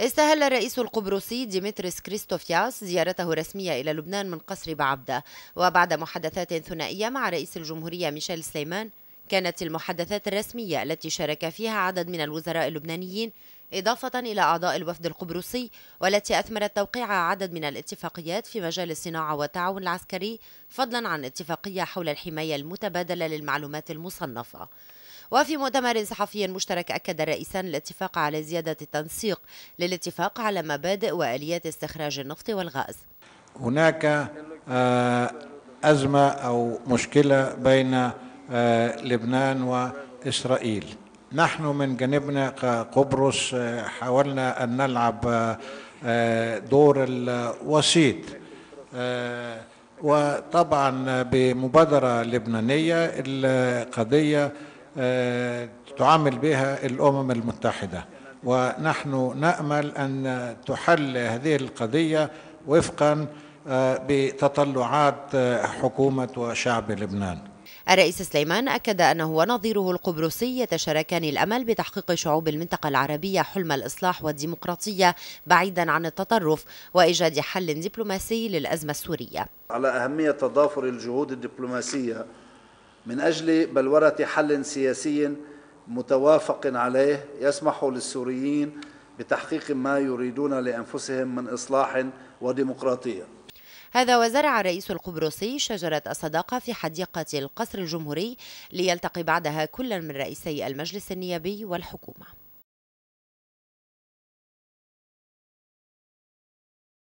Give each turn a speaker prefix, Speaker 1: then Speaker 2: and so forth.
Speaker 1: استهل الرئيس القبرصي ديمتريس كريستوفياس زيارته الرسمية إلى لبنان من قصر بعبدة وبعد محادثات ثنائية مع رئيس الجمهورية ميشيل سليمان كانت المحادثات الرسمية التي شارك فيها عدد من الوزراء اللبنانيين إضافة إلى أعضاء الوفد القبرصي والتي أثمرت توقيع عدد من الاتفاقيات في مجال الصناعة والتعاون العسكري فضلا عن اتفاقية حول الحماية المتبادلة للمعلومات المصنفة وفي مؤتمر صحفي مشترك أكد الرئيسان الاتفاق على زيادة التنسيق للاتفاق على مبادئ وآليات استخراج النفط والغاز
Speaker 2: هناك آه، أزمة أو مشكلة بين آه، لبنان وإسرائيل نحن من جانبنا كقبرص آه، حاولنا أن نلعب دور الوسيط وطبعا بمبادرة لبنانية القضية آه، تعامل بها الامم المتحده ونحن نامل ان تحل هذه القضيه وفقا آه، بتطلعات آه، حكومه وشعب لبنان
Speaker 1: الرئيس سليمان أكد أنه ونظيره القبرصي يتشاركان الأمل بتحقيق شعوب المنطقة العربية حلم الإصلاح والديمقراطية بعيدا عن التطرف وإيجاد حل دبلوماسي للأزمة السورية
Speaker 3: على أهمية تضافر الجهود الدبلوماسية من أجل بلورة حل سياسي متوافق عليه يسمح للسوريين بتحقيق ما يريدون لأنفسهم من إصلاح وديمقراطية
Speaker 1: هذا وزرع الرئيس القبرصي شجرة الصداقة في حديقة القصر الجمهوري ليلتقي بعدها كل من رئيسي المجلس النيابي والحكومة